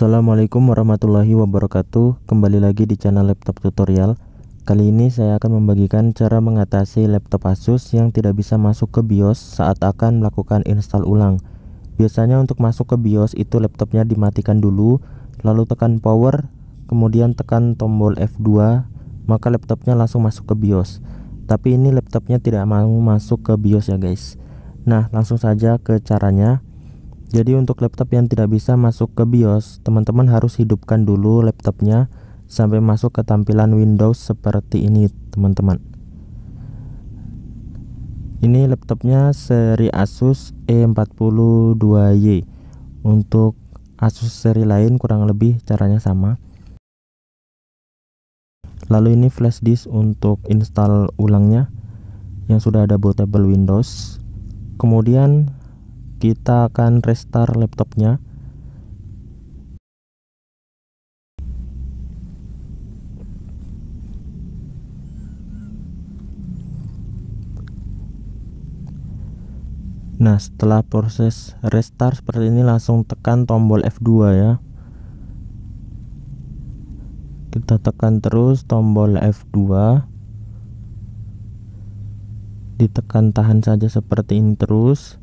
Assalamualaikum warahmatullahi wabarakatuh Kembali lagi di channel laptop tutorial Kali ini saya akan membagikan cara mengatasi laptop Asus yang tidak bisa masuk ke BIOS saat akan melakukan install ulang Biasanya untuk masuk ke BIOS itu laptopnya dimatikan dulu Lalu tekan power, kemudian tekan tombol F2 Maka laptopnya langsung masuk ke BIOS Tapi ini laptopnya tidak mau masuk ke BIOS ya guys Nah langsung saja ke caranya jadi untuk laptop yang tidak bisa masuk ke BIOS, teman-teman harus hidupkan dulu laptopnya sampai masuk ke tampilan Windows seperti ini, teman-teman. Ini laptopnya seri Asus E42Y. Untuk Asus seri lain kurang lebih caranya sama. Lalu ini flash disk untuk install ulangnya yang sudah ada bootable Windows. Kemudian kita akan restart laptopnya Nah setelah proses restart seperti ini langsung tekan tombol F2 ya Kita tekan terus tombol F2 Ditekan tahan saja seperti ini terus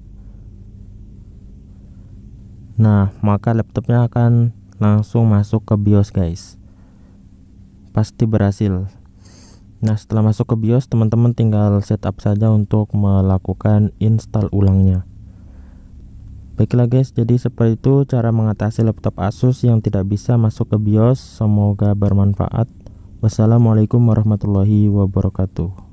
Nah, maka laptopnya akan langsung masuk ke BIOS, guys. Pasti berhasil. Nah, setelah masuk ke BIOS, teman-teman tinggal setup saja untuk melakukan install ulangnya. Baiklah guys, jadi seperti itu cara mengatasi laptop Asus yang tidak bisa masuk ke BIOS. Semoga bermanfaat. Wassalamualaikum warahmatullahi wabarakatuh.